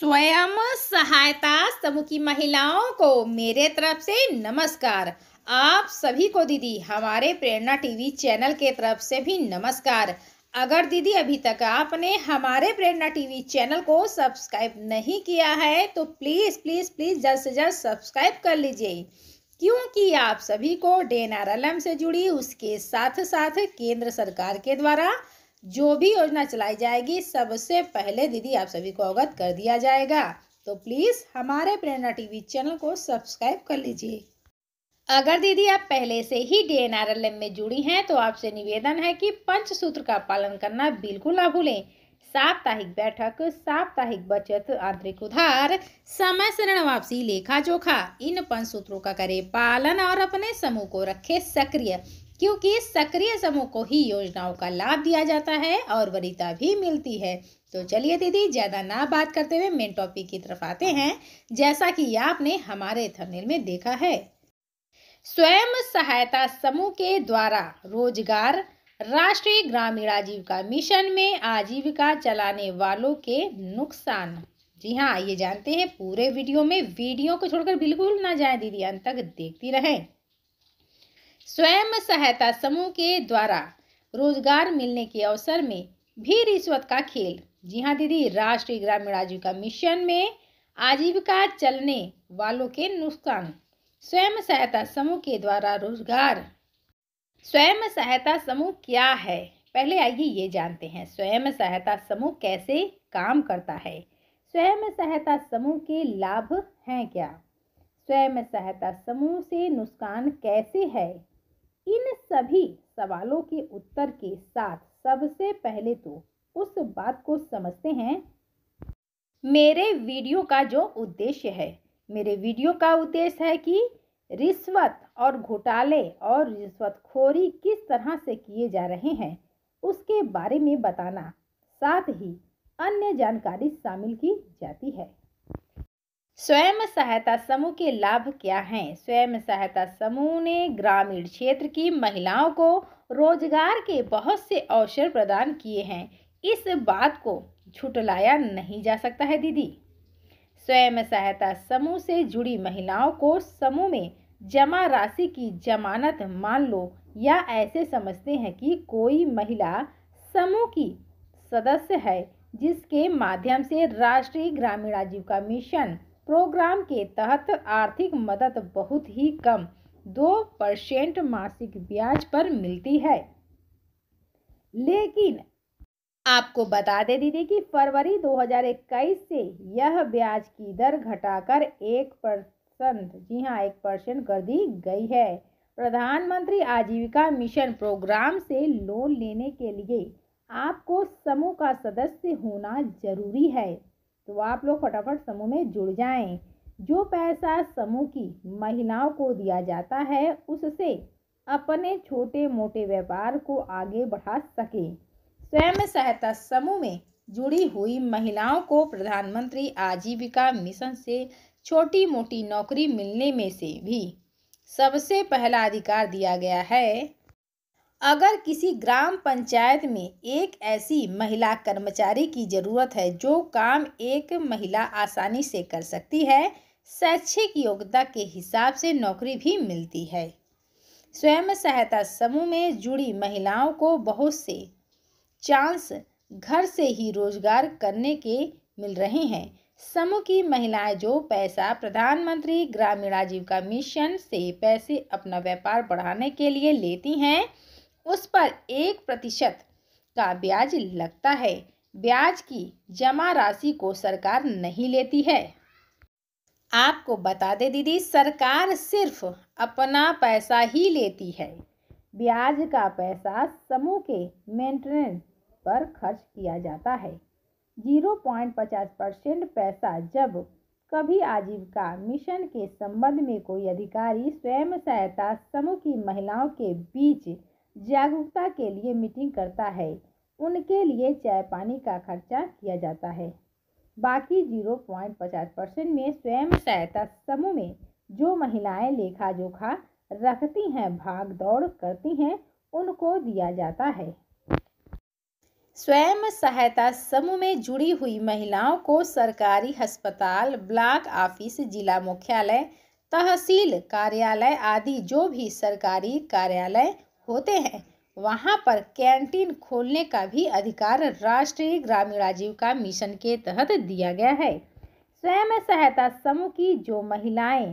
स्वयं सहायता समूह की महिलाओं को मेरे तरफ से नमस्कार आप सभी को दीदी हमारे प्रेरणा टीवी चैनल के तरफ से भी नमस्कार अगर दीदी अभी तक आपने हमारे प्रेरणा टीवी चैनल को सब्सक्राइब नहीं किया है तो प्लीज़ प्लीज़ प्लीज़ जल्द से जल्द सब्सक्राइब कर लीजिए क्योंकि आप सभी को डेनारलम से जुड़ी उसके साथ साथ केंद्र सरकार के द्वारा जो भी योजना चलाई जाएगी सबसे पहले दीदी आप सभी को अवगत कर दिया जाएगा तो प्लीज़ हमारे प्रेरणा टीवी चैनल को सब्सक्राइब कर लीजिए अगर दीदी आप पहले से ही D N R L M में जुड़ी हैं तो आपसे निवेदन है कि पंच सूत्र का पालन करना बिल्कुल ना भूलें साप्ताहिक बैठक साप्ताहिक बचत आंतरिक उधार समय से ऋण वापसी लेखा जोखा इन पंच सूत्रों का करें पालन और अपने समूह को रखें सक्रिय क्योंकि सक्रिय समूह को ही योजनाओं का लाभ दिया जाता है और वरीता भी मिलती है तो चलिए दीदी ज़्यादा ना बात करते हुए मेन टॉपिक की तरफ आते हैं जैसा कि आपने हमारे थंबनेल में देखा है स्वयं सहायता समूह के द्वारा रोजगार राष्ट्रीय ग्रामीण आजीविका मिशन में आजीविका चलाने वालों के नुकसान जी हाँ ये जानते हैं पूरे वीडियो में वीडियो को छोड़कर बिल्कुल ना जाए दीदी अंत तक देखती रहें स्वयं सहायता समूह के द्वारा रोजगार मिलने के अवसर में भी रिश्वत का खेल जी हाँ दीदी राष्ट्रीय ग्रामीण आजीविका मिशन में आजीविका चलने वालों के नुकसान स्वयं सहायता समूह के द्वारा रोजगार स्वयं सहायता समूह क्या है पहले आइए ये जानते हैं स्वयं सहायता समूह कैसे काम करता है स्वयं सहायता समूह के लाभ हैं क्या स्वयं सहायता समूह से नुकसान कैसे है इन सभी सवालों के उत्तर के साथ सबसे पहले तो उस बात को समझते हैं मेरे वीडियो का जो उद्देश्य है मेरे वीडियो का उद्देश्य है कि रिश्वत और घोटाले और रिश्वतखोरी किस तरह से किए जा रहे हैं उसके बारे में बताना साथ ही अन्य जानकारी शामिल की जाती है स्वयं सहायता समूह के लाभ क्या हैं स्वयं सहायता समूह ने ग्रामीण क्षेत्र की महिलाओं को रोजगार के बहुत से अवसर प्रदान किए हैं इस बात को झुटलाया नहीं जा सकता है दीदी स्वयं सहायता समूह से जुड़ी महिलाओं को समूह में जमा राशि की जमानत मान लो या ऐसे समझते हैं कि कोई महिला समूह की सदस्य है जिसके माध्यम से राष्ट्रीय ग्रामीण आजीविका मिशन प्रोग्राम के तहत आर्थिक मदद बहुत ही कम दो परसेंट मासिक ब्याज पर मिलती है लेकिन आपको बता दे दीदी कि फरवरी 2021 से यह ब्याज की दर घटाकर एक परसेंट जी हाँ एक परसेंट कर दी गई है प्रधानमंत्री आजीविका मिशन प्रोग्राम से लोन लेने के लिए आपको समूह का सदस्य होना जरूरी है तो आप लोग फटाफट समूह में जुड़ जाएं जो पैसा समूह की महिलाओं को दिया जाता है उससे अपने छोटे मोटे व्यापार को आगे बढ़ा सकें स्वयं सहायता समूह में जुड़ी हुई महिलाओं को प्रधानमंत्री आजीविका मिशन से छोटी मोटी नौकरी मिलने में से भी सबसे पहला अधिकार दिया गया है अगर किसी ग्राम पंचायत में एक ऐसी महिला कर्मचारी की ज़रूरत है जो काम एक महिला आसानी से कर सकती है शैक्षिक योग्यता के हिसाब से नौकरी भी मिलती है स्वयं सहायता समूह में जुड़ी महिलाओं को बहुत से चांस घर से ही रोजगार करने के मिल रहे हैं समूह की महिलाएं जो पैसा प्रधानमंत्री ग्रामीण आजीविका मिशन से पैसे अपना व्यापार बढ़ाने के लिए लेती हैं उस पर एक प्रतिशत का ब्याज लगता है ब्याज की जमा राशि को सरकार नहीं लेती है आपको बता दे दीदी सरकार सिर्फ अपना पैसा ही लेती है ब्याज का पैसा समूह के मेंटेनेंस पर खर्च किया जाता है जीरो पॉइंट पचास परसेंट पैसा जब कभी आजीविका मिशन के संबंध में कोई अधिकारी स्वयं सहायता समूह की महिलाओं के बीच जागरूकता के लिए मीटिंग करता है उनके लिए चाय पानी का खर्चा किया जाता है बाकी जीरो पॉइंट पचास परसेंट में स्वयं सहायता समूह में जो महिलाएं लेखा जोखा रखती हैं भाग दौड़ करती हैं उनको दिया जाता है स्वयं सहायता समूह में जुड़ी हुई महिलाओं को सरकारी अस्पताल ब्लॉक ऑफिस जिला मुख्यालय तहसील कार्यालय आदि जो भी सरकारी कार्यालय होते हैं वहाँ पर कैंटीन खोलने का भी अधिकार राष्ट्रीय ग्रामीण आजीविका मिशन के तहत दिया गया है स्वयं सहायता समूह की जो महिलाएं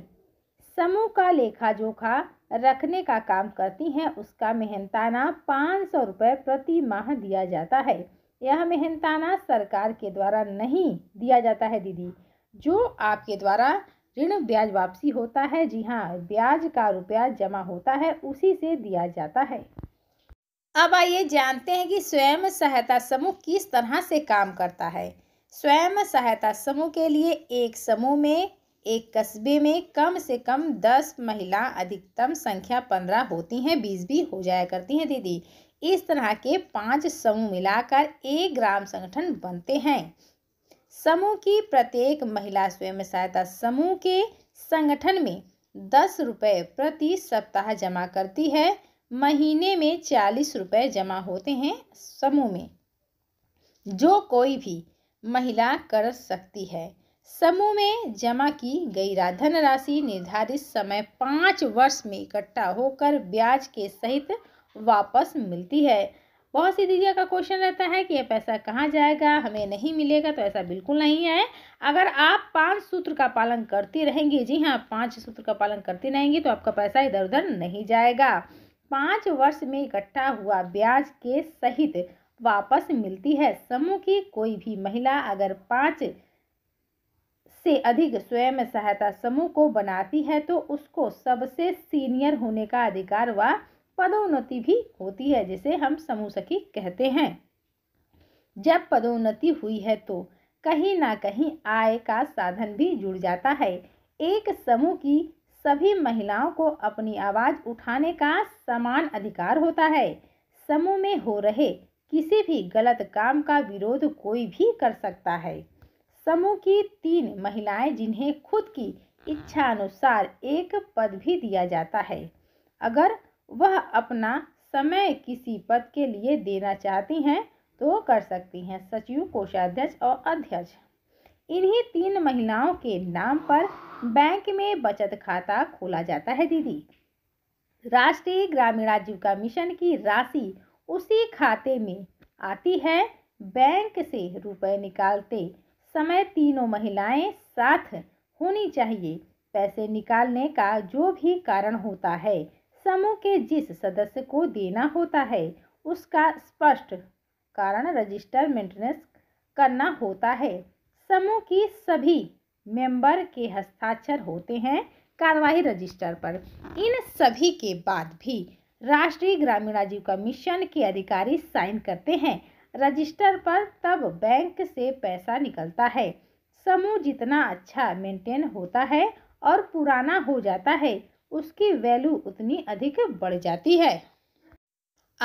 समूह का लेखा जोखा रखने का काम करती हैं उसका मेहनताना पाँच सौ रुपये प्रति माह दिया जाता है यह मेहनताना सरकार के द्वारा नहीं दिया जाता है दीदी जो आपके द्वारा ऋण ब्याज वापसी होता है जी हाँ ब्याज का रुपया जमा होता है उसी से दिया जाता है अब आइए जानते हैं कि स्वयं सहायता समूह किस तरह से काम करता है स्वयं सहायता समूह के लिए एक समूह में एक कस्बे में कम से कम दस महिला अधिकतम संख्या पंद्रह होती हैं बीस भी हो जाया करती हैं दीदी इस तरह के पांच समूह मिलाकर एक ग्राम संगठन बनते हैं समूह की प्रत्येक महिला स्वयं सहायता समूह के संगठन में दस रुपये प्रति सप्ताह जमा करती है महीने में चालीस रुपये जमा होते हैं समूह में जो कोई भी महिला कर सकती है समूह में जमा की गई धनराशि निर्धारित समय पाँच वर्ष में इकट्ठा होकर ब्याज के सहित वापस मिलती है बहुत सी दीजिए का क्वेश्चन रहता है कि यह पैसा कहाँ जाएगा हमें नहीं मिलेगा तो ऐसा बिल्कुल नहीं है अगर आप पांच सूत्र का पालन करती रहेंगी जी हाँ पांच सूत्र का पालन करती रहेंगी तो आपका पैसा इधर उधर नहीं जाएगा पाँच वर्ष में इकट्ठा हुआ ब्याज के सहित वापस मिलती है समूह की कोई भी महिला अगर पाँच से अधिक स्वयं सहायता समूह को बनाती है तो उसको सबसे सीनियर होने का अधिकार व पदोन्नति भी होती है जिसे हम समूह सखी कहते हैं जब पदोन्नति हुई है तो कहीं ना कहीं आय का साधन भी जुड़ जाता है एक समूह की सभी महिलाओं को अपनी आवाज़ उठाने का समान अधिकार होता है समूह में हो रहे किसी भी गलत काम का विरोध कोई भी कर सकता है समूह की तीन महिलाएं जिन्हें खुद की इच्छा अनुसार एक पद भी दिया जाता है अगर वह अपना समय किसी पद के लिए देना चाहती हैं तो कर सकती हैं सचिव कोषाध्यक्ष और अध्यक्ष इन्हीं तीन महिलाओं के नाम पर बैंक में बचत खाता खोला जाता है दीदी राष्ट्रीय ग्रामीण आजीविका मिशन की राशि उसी खाते में आती है बैंक से रुपए निकालते समय तीनों महिलाएं साथ होनी चाहिए पैसे निकालने का जो भी कारण होता है समूह के जिस सदस्य को देना होता है उसका स्पष्ट कारण रजिस्टर मेंटेनेंस करना होता है समूह की सभी मेंबर के हस्ताक्षर होते हैं कार्रवाई रजिस्टर पर इन सभी के बाद भी राष्ट्रीय ग्रामीण आजीविका मिशन के अधिकारी साइन करते हैं रजिस्टर पर तब बैंक से पैसा निकलता है समूह जितना अच्छा मेंटेन होता है और पुराना हो जाता है उसकी वैल्यू उतनी अधिक बढ़ जाती है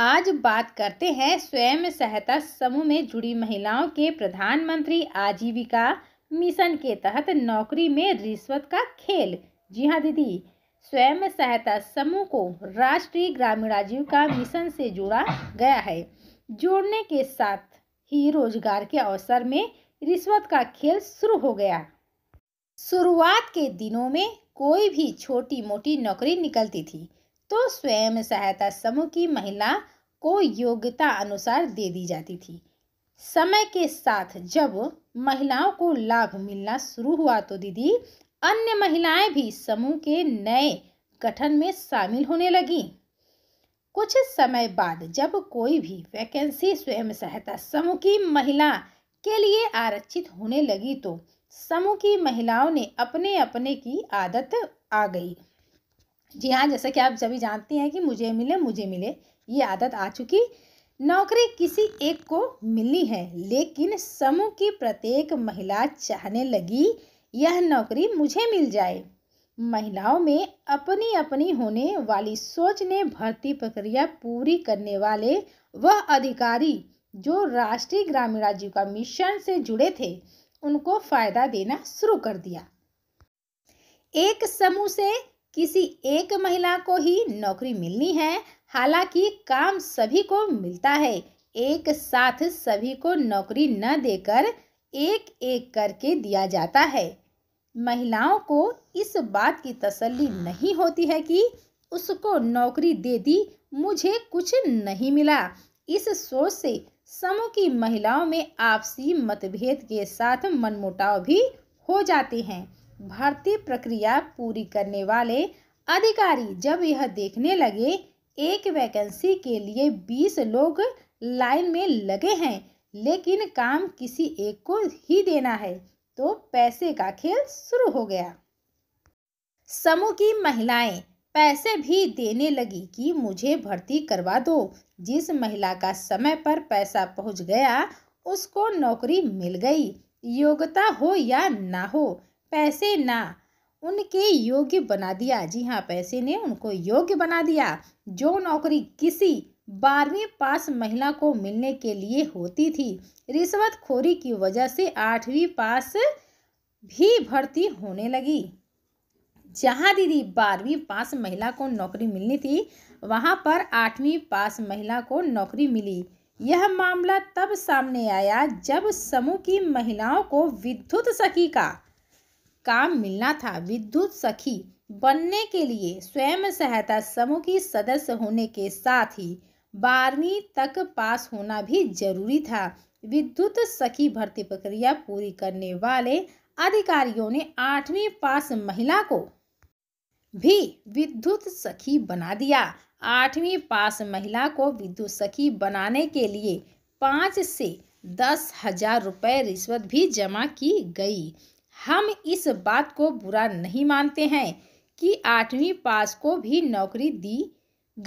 आज बात करते हैं स्वयं सहायता समूह में जुड़ी महिलाओं के प्रधानमंत्री आजीविका मिशन के तहत नौकरी में रिश्वत का खेल जी हाँ दीदी स्वयं सहायता समूह को राष्ट्रीय ग्रामीण आजीविका मिशन से जोड़ा गया है जोड़ने के साथ ही रोजगार के अवसर में रिश्वत का खेल शुरू हो गया शुरुआत के दिनों में कोई भी छोटी मोटी नौकरी निकलती थी तो स्वयं सहायता समूह की महिला को योग्यता अनुसार दे दी जाती थी समय के साथ जब महिलाओं को लाभ मिलना शुरू हुआ तो दीदी अन्य महिलाएं भी समूह के नए गठन में शामिल होने लगी कुछ समय बाद जब कोई भी वैकेंसी स्वयं सहायता समूह की महिला के लिए आरक्षित होने लगी तो समूह की महिलाओं ने अपने अपने की आदत आ गई जी हाँ जैसा कि आप सभी जानते हैं कि मुझे मिले मुझे मिले ये आदत आ चुकी नौकरी किसी एक को मिली है लेकिन समूह की प्रत्येक महिला चाहने लगी यह नौकरी मुझे मिल जाए महिलाओं में अपनी अपनी होने वाली सोच ने भर्ती प्रक्रिया पूरी करने वाले वह अधिकारी जो राष्ट्रीय ग्रामीण आजीविका मिशन से जुड़े थे उनको फायदा देना शुरू कर दिया एक समूह से किसी एक महिला को ही नौकरी मिलनी है हालांकि काम सभी को मिलता है एक साथ सभी को नौकरी न देकर एक एक करके दिया जाता है महिलाओं को इस बात की तसल्ली नहीं होती है कि उसको नौकरी दे दी मुझे कुछ नहीं मिला इस सोच से समूह की महिलाओं में आपसी मतभेद के साथ मनमुटाव भी हो जाते हैं भर्ती प्रक्रिया पूरी करने वाले अधिकारी जब यह देखने लगे एक वैकेंसी के लिए बीस लोग लाइन में लगे हैं लेकिन काम किसी एक को ही देना है तो पैसे का खेल शुरू हो गया समूह की महिलाएं पैसे भी देने लगी कि मुझे भर्ती करवा दो जिस महिला का समय पर पैसा पहुंच गया उसको नौकरी मिल गई योग्यता हो या ना हो पैसे ना उनके योग्य बना दिया जी हाँ पैसे ने उनको योग्य बना दिया जो नौकरी किसी बारहवीं पास महिला को मिलने के लिए होती थी रिश्वतखोरी की वजह से आठवीं पास भी भर्ती होने लगी जहाँ दीदी बारहवीं पास महिला को नौकरी मिलनी थी वहाँ पर आठवीं पास महिला को नौकरी मिली यह मामला तब सामने आया जब समूह की महिलाओं को विद्युत सखी का काम मिलना था विद्युत सखी बनने के लिए स्वयं सहायता समूह की सदस्य होने के साथ ही बारहवीं तक पास होना भी जरूरी था विद्युत सखी भर्ती प्रक्रिया पूरी करने वाले अधिकारियों ने आठवीं पास महिला को भी विद्युत सखी बना दिया आठवीं पास महिला को विद्युत सखी बनाने के लिए पाँच से दस हजार रुपये रिश्वत भी जमा की गई हम इस बात को बुरा नहीं मानते हैं कि आठवीं पास को भी नौकरी दी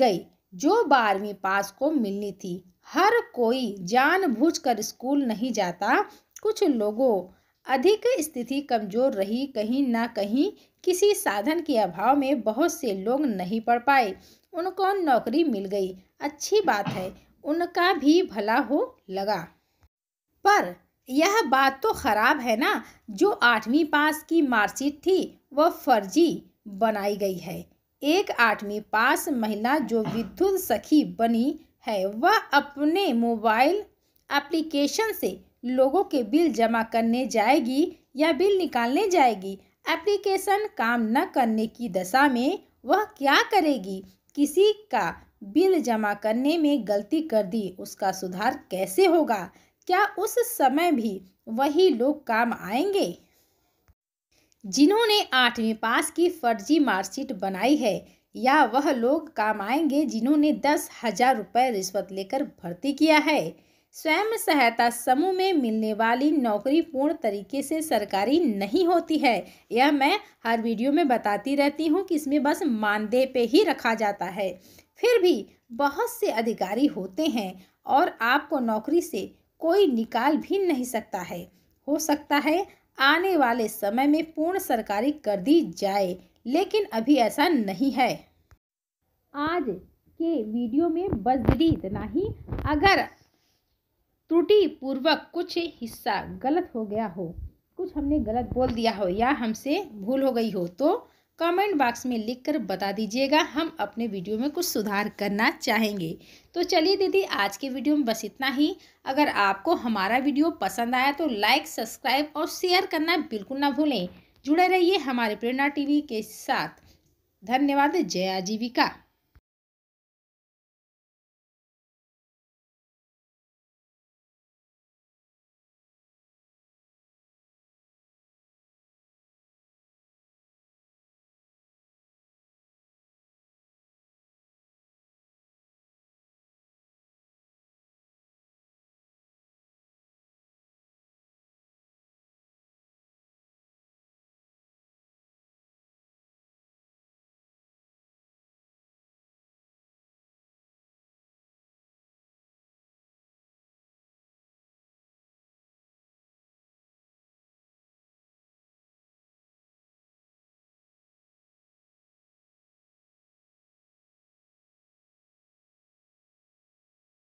गई जो बारहवीं पास को मिलनी थी हर कोई जानबूझकर स्कूल नहीं जाता कुछ लोगों अधिक स्थिति कमजोर रही कहीं ना कहीं किसी साधन के अभाव में बहुत से लोग नहीं पढ़ पाए उनको नौकरी मिल गई अच्छी बात है उनका भी भला हो लगा पर यह बात तो खराब है ना जो आठवीं पास की मार्कशीट थी वह फर्जी बनाई गई है एक आठवीं पास महिला जो विद्युत सखी बनी है वह अपने मोबाइल एप्लीकेशन से लोगों के बिल जमा करने जाएगी या बिल निकालने जाएगी एप्लीकेशन काम न करने की दशा में वह क्या करेगी किसी का बिल जमा करने में गलती कर दी उसका सुधार कैसे होगा क्या उस समय भी वही लोग काम आएंगे जिन्होंने आठवीं पास की फर्जी मार्कशीट बनाई है या वह लोग काम आएंगे जिन्होंने दस हजार रुपये रिश्वत लेकर भर्ती किया है स्वयं सहायता समूह में मिलने वाली नौकरी पूर्ण तरीके से सरकारी नहीं होती है यह मैं हर वीडियो में बताती रहती हूँ कि इसमें बस मानदेय पे ही रखा जाता है फिर भी बहुत से अधिकारी होते हैं और आपको नौकरी से कोई निकाल भी नहीं सकता है हो सकता है आने वाले समय में पूर्ण सरकारी कर दी जाए लेकिन अभी ऐसा नहीं है आज के वीडियो में बस इतना ही अगर त्रुटि पूर्वक कुछ हिस्सा गलत हो गया हो कुछ हमने गलत बोल दिया हो या हमसे भूल हो गई हो तो कमेंट बॉक्स में लिखकर बता दीजिएगा हम अपने वीडियो में कुछ सुधार करना चाहेंगे तो चलिए दीदी आज के वीडियो में बस इतना ही अगर आपको हमारा वीडियो पसंद आया तो लाइक सब्सक्राइब और शेयर करना बिल्कुल ना भूलें जुड़े रहिए हमारे प्रेरणा टीवी के साथ धन्यवाद जया जीविका